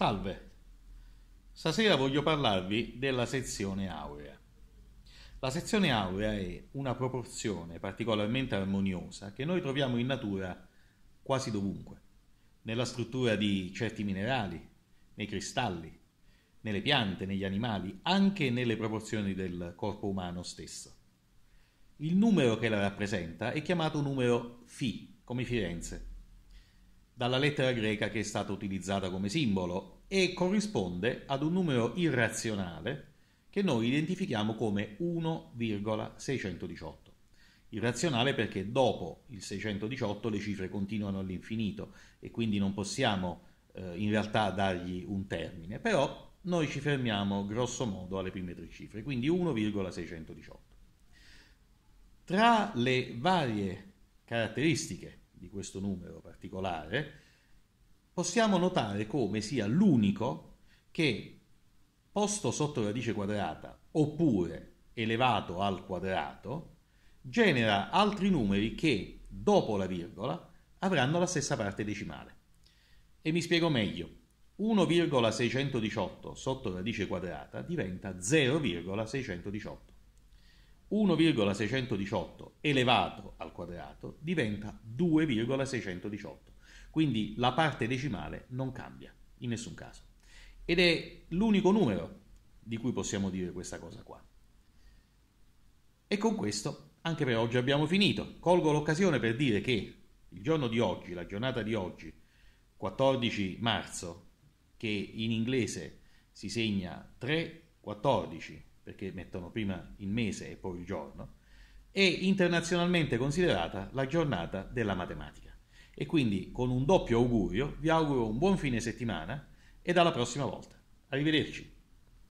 Salve, stasera voglio parlarvi della sezione aurea. La sezione aurea è una proporzione particolarmente armoniosa che noi troviamo in natura quasi dovunque, nella struttura di certi minerali, nei cristalli, nelle piante, negli animali, anche nelle proporzioni del corpo umano stesso. Il numero che la rappresenta è chiamato numero Fi, come Firenze, dalla lettera greca che è stata utilizzata come simbolo e corrisponde ad un numero irrazionale che noi identifichiamo come 1,618. Irrazionale perché dopo il 618 le cifre continuano all'infinito e quindi non possiamo eh, in realtà dargli un termine, però noi ci fermiamo grosso modo alle prime tre cifre, quindi 1,618. Tra le varie caratteristiche di questo numero particolare, possiamo notare come sia l'unico che, posto sotto radice quadrata oppure elevato al quadrato, genera altri numeri che, dopo la virgola, avranno la stessa parte decimale. E mi spiego meglio. 1,618 sotto radice quadrata diventa 0,618. 1,618 elevato al quadrato diventa 2,618. Quindi la parte decimale non cambia in nessun caso. Ed è l'unico numero di cui possiamo dire questa cosa qua. E con questo anche per oggi abbiamo finito. Colgo l'occasione per dire che il giorno di oggi, la giornata di oggi, 14 marzo, che in inglese si segna 3, 14, perché mettono prima il mese e poi il giorno, è internazionalmente considerata la giornata della matematica. E quindi con un doppio augurio vi auguro un buon fine settimana e alla prossima volta. Arrivederci.